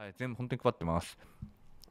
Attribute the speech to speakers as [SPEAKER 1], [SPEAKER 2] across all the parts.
[SPEAKER 1] はい、全部本当に配ってます。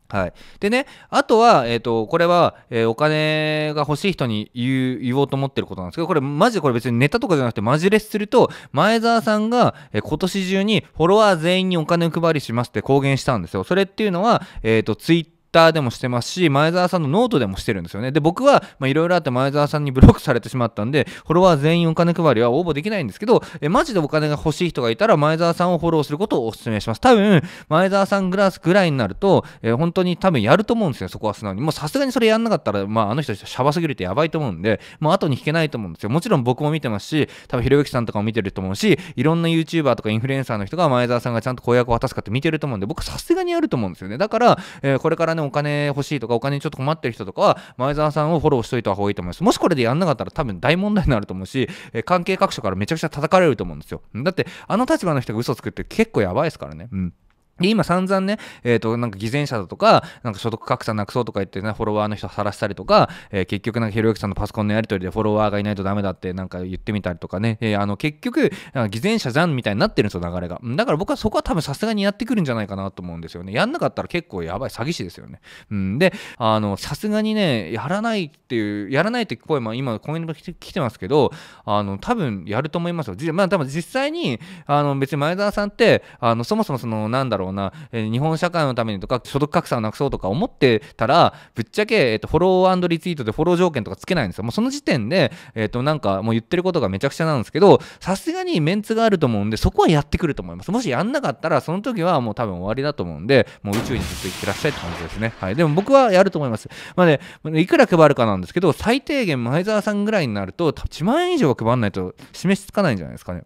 [SPEAKER 1] はい、でねあとは、えーと、これは、えー、お金が欲しい人に言おうと思ってることなんですけどこれマジでこれ別にネタとかじゃなくてマジレスすると前澤さんが、えー、今年中にフォロワー全員にお金を配りしますって公言したんですよ。それっていうのは、えーと、ツイッターでもしてますし、前澤さんのノートでもしてるんですよね。で、僕はいろいろあって前澤さんにブロックされてしまったんで、フォロワー全員お金配りは応募できないんですけど、えマジでお金が欲しい人がいたら前澤さんをフォローすることをお勧めします。多分、前澤さんグラスぐらいになると、えー、本当に多分やると思うんですよ、そこは素直に。もうさすがにそれやんなかったら、まあ、あの人シャバすぎるってやばいと思うんで、もう後に引けないと思うんですよ。もちろん僕も見てますし、多分ひろゆきさんとかも見てると思うし、いろんな YouTuber とかインフルエンサーの人が前澤さんがちゃんと公約を果たすかって見てると思うんで、僕さすがにやると思うんですよね。だから、えー、これからね、ねお金欲しいとかお金にちょっと困ってる人とかは前澤さんをフォローしといた方がいいと思いますもしこれでやんなかったら多分大問題になると思うし、え関係各所からめちゃくちゃ叩かれると思うんですよだってあの立場の人が嘘つくって結構やばいですからねうんで、今散々ね、えっ、ー、と、なんか偽善者だとか、なんか所得格差なくそうとか言ってね、フォロワーの人晒したりとか、えー、結局なんかひろゆきさんのパソコンのやり取りでフォロワーがいないとダメだってなんか言ってみたりとかね、えー、あの、結局、偽善者じゃんみたいになってるんですよ、流れが。だから僕はそこは多分さすがにやってくるんじゃないかなと思うんですよね。やんなかったら結構やばい詐欺師ですよね。うん。で、あの、さすがにね、やらないっていう、やらないって声も今、コメント来てますけど、あの、多分やると思いますよ。まあ、多分実際に、あの、別に前澤さんって、あの、そもそもその、なんだろう、うな、えー、日本社会のためにとか所得格差をなくそうとか思ってたらぶっちゃけ、えーと、フォローリツイートでフォロー条件とかつけないんですよもうその時点で、えーとなんかもう言ってることがめちゃくちゃなんですけどさすがにメンツがあると思うんでそこはやってくると思いますもしやんなかったらその時はもう多分終わりだと思うんでもう宇宙にずっと行ってらっしゃいって感じですね、はい、でも僕はやると思いますまあねいくら配るかなんですけど最低限前澤さんぐらいになると1万円以上は配らないと示しつかないんじゃないですかね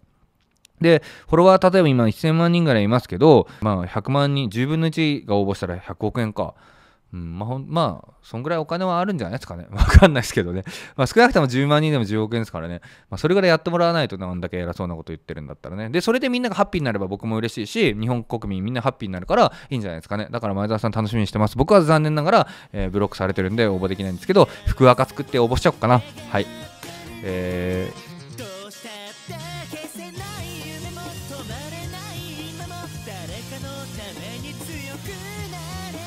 [SPEAKER 1] で、フォロワー例えば今1000万人ぐらいいますけど、まあ100万人、10分の1が応募したら100億円か。うん、まあ、まあ、そんぐらいお金はあるんじゃないですかね。わかんないですけどね。まあ、少なくとも10万人でも10億円ですからね。まあ、それぐらいやってもらわないと、なんだけ偉そうなこと言ってるんだったらね。で、それでみんながハッピーになれば僕も嬉しいし、日本国民みんなハッピーになるからいいんじゃないですかね。だから前澤さん楽しみにしてます。僕は残念ながら、えー、ブロックされてるんで応募できないんですけど、福赤作って応募しちゃおうかな。はい。えーのために強くなれ